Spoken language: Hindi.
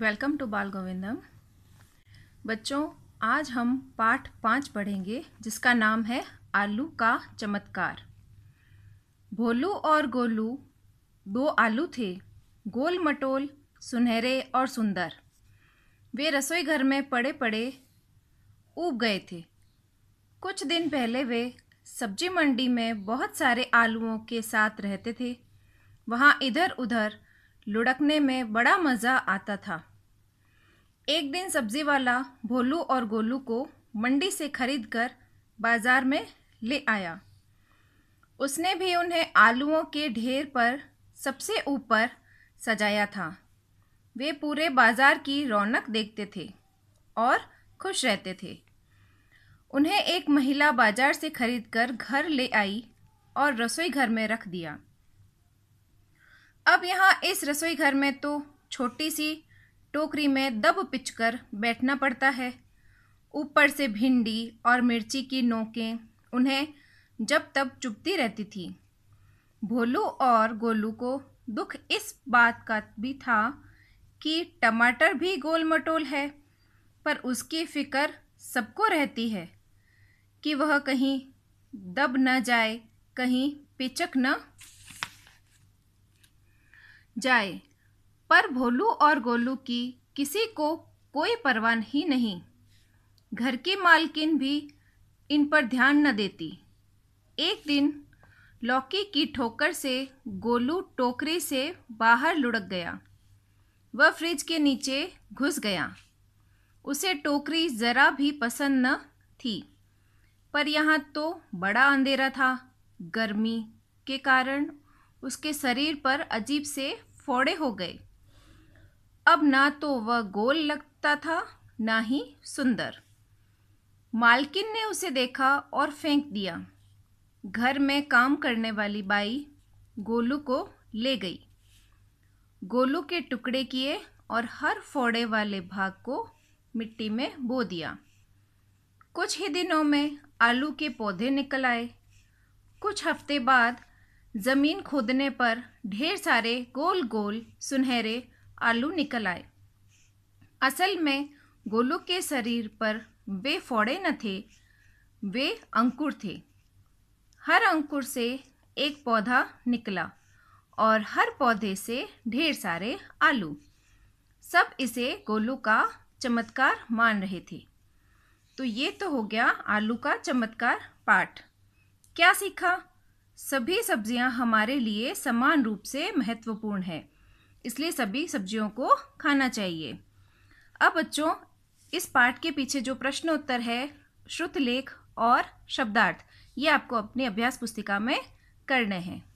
वेलकम टू बाल गोविंदम बच्चों आज हम पाठ पाँच पढ़ेंगे जिसका नाम है आलू का चमत्कार भोलू और गोलू दो आलू थे गोल मटोल सुनहरे और सुंदर वे रसोई घर में पड़े पड़े उब गए थे कुछ दिन पहले वे सब्जी मंडी में बहुत सारे आलुओं के साथ रहते थे वहाँ इधर उधर लुढ़कने में बड़ा मज़ा आता था एक दिन सब्जी वाला भोलू और गोलू को मंडी से खरीद कर बाजार में ले आया उसने भी उन्हें आलूओं के ढेर पर सबसे ऊपर सजाया था वे पूरे बाजार की रौनक देखते थे और खुश रहते थे उन्हें एक महिला बाजार से खरीद कर घर ले आई और रसोई घर में रख दिया अब यहाँ इस रसोई घर में तो छोटी सी टोकरी में दब पिचकर बैठना पड़ता है ऊपर से भिंडी और मिर्ची की नोकें उन्हें जब तब चुभती रहती थी भोलू और गोलू को दुख इस बात का भी था कि टमाटर भी गोल मटोल है पर उसकी फ़िक्र सबको रहती है कि वह कहीं दब न जाए कहीं पिचक न जाए पर भोलू और गोलू की किसी को कोई परवाह ही नहीं घर की मालकिन भी इन पर ध्यान न देती एक दिन लौकी की ठोकर से गोलू टोकरी से बाहर लुढ़क गया वह फ्रिज के नीचे घुस गया उसे टोकरी ज़रा भी पसंद न थी पर यहाँ तो बड़ा अंधेरा था गर्मी के कारण उसके शरीर पर अजीब से फोड़े हो गए अब ना तो वह गोल लगता था ना ही सुंदर मालकिन ने उसे देखा और फेंक दिया घर में काम करने वाली बाई गोलू को ले गई गोलू के टुकड़े किए और हर फोड़े वाले भाग को मिट्टी में बो दिया कुछ ही दिनों में आलू के पौधे निकल आए कुछ हफ्ते बाद ज़मीन खोदने पर ढेर सारे गोल गोल सुनहरे आलू निकल आए असल में गोलू के शरीर पर वे फोड़े न थे वे अंकुर थे हर अंकुर से एक पौधा निकला और हर पौधे से ढेर सारे आलू सब इसे गोलू का चमत्कार मान रहे थे तो ये तो हो गया आलू का चमत्कार पाठ क्या सीखा सभी सब्जियां हमारे लिए समान रूप से महत्वपूर्ण है इसलिए सभी सब्जियों को खाना चाहिए अब बच्चों इस पाठ के पीछे जो प्रश्न उत्तर है श्रुत लेख और शब्दार्थ ये आपको अपनी अभ्यास पुस्तिका में करने हैं